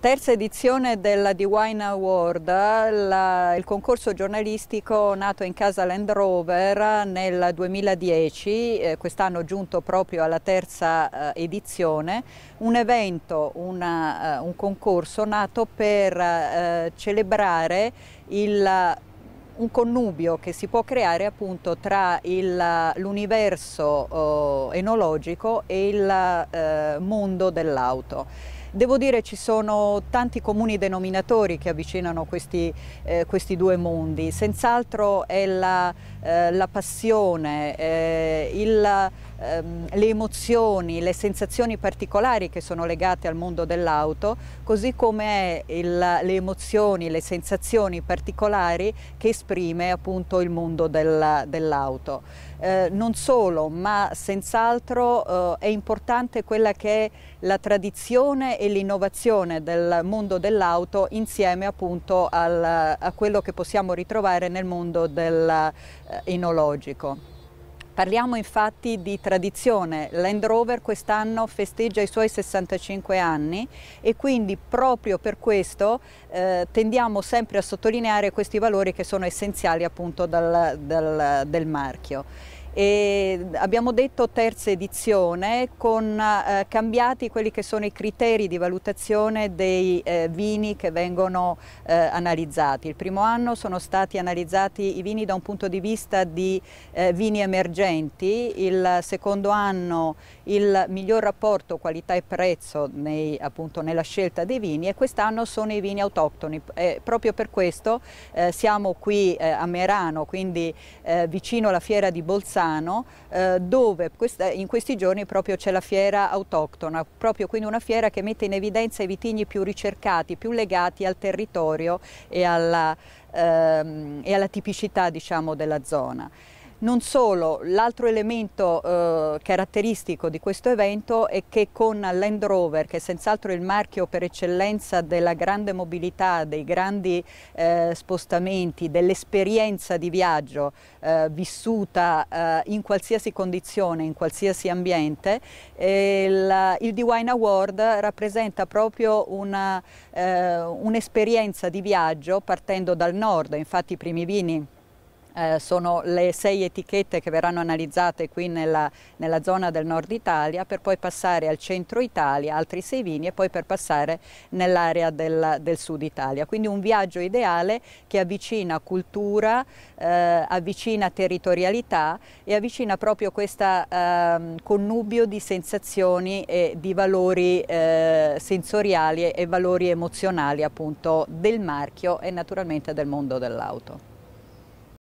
terza edizione della Divine Award, la, il concorso giornalistico nato in casa Land Rover nel 2010, eh, quest'anno giunto proprio alla terza eh, edizione, un evento, una, eh, un concorso nato per eh, celebrare il un connubio che si può creare appunto tra l'universo oh, enologico e il eh, mondo dell'auto. Devo dire ci sono tanti comuni denominatori che avvicinano questi, eh, questi due mondi, senz'altro è la, eh, la passione, eh, il ehm, le emozioni, le sensazioni particolari che sono legate al mondo dell'auto, così come il, le emozioni, le sensazioni particolari che esprime appunto il mondo del, dell'auto. Eh, non solo, ma senz'altro eh, è importante quella che è la tradizione e l'innovazione del mondo dell'auto insieme appunto al, a quello che possiamo ritrovare nel mondo del, eh, enologico. Parliamo infatti di tradizione, Land Rover quest'anno festeggia i suoi 65 anni e quindi proprio per questo eh, tendiamo sempre a sottolineare questi valori che sono essenziali appunto dal, dal, del marchio e abbiamo detto terza edizione con eh, cambiati quelli che sono i criteri di valutazione dei eh, vini che vengono eh, analizzati. Il primo anno sono stati analizzati i vini da un punto di vista di eh, vini emergenti, il secondo anno il miglior rapporto qualità e prezzo nei, appunto, nella scelta dei vini e quest'anno sono i vini autoctoni e proprio per questo eh, siamo qui eh, a Merano, quindi vicino alla fiera di Bolzano Bolzano eh, dove questa, in questi giorni proprio c'è la fiera autoctona, proprio quindi una fiera che mette in evidenza i vitigni più ricercati, più legati al territorio e alla, ehm, e alla tipicità diciamo, della zona. Non solo, l'altro elemento eh, caratteristico di questo evento è che con Land Rover, che è senz'altro il marchio per eccellenza della grande mobilità, dei grandi eh, spostamenti, dell'esperienza di viaggio eh, vissuta eh, in qualsiasi condizione, in qualsiasi ambiente, eh, il, il d Award rappresenta proprio eh, un'esperienza di viaggio partendo dal nord, infatti i primi vini eh, sono le sei etichette che verranno analizzate qui nella, nella, zona del nord Italia per poi passare al centro Italia, altri sei vini e poi per passare nell'area del, del, sud Italia. Quindi un viaggio ideale che avvicina cultura, eh, avvicina territorialità e avvicina proprio questo eh, connubio di sensazioni e di valori eh, sensoriali e valori emozionali appunto del marchio e naturalmente del mondo dell'auto.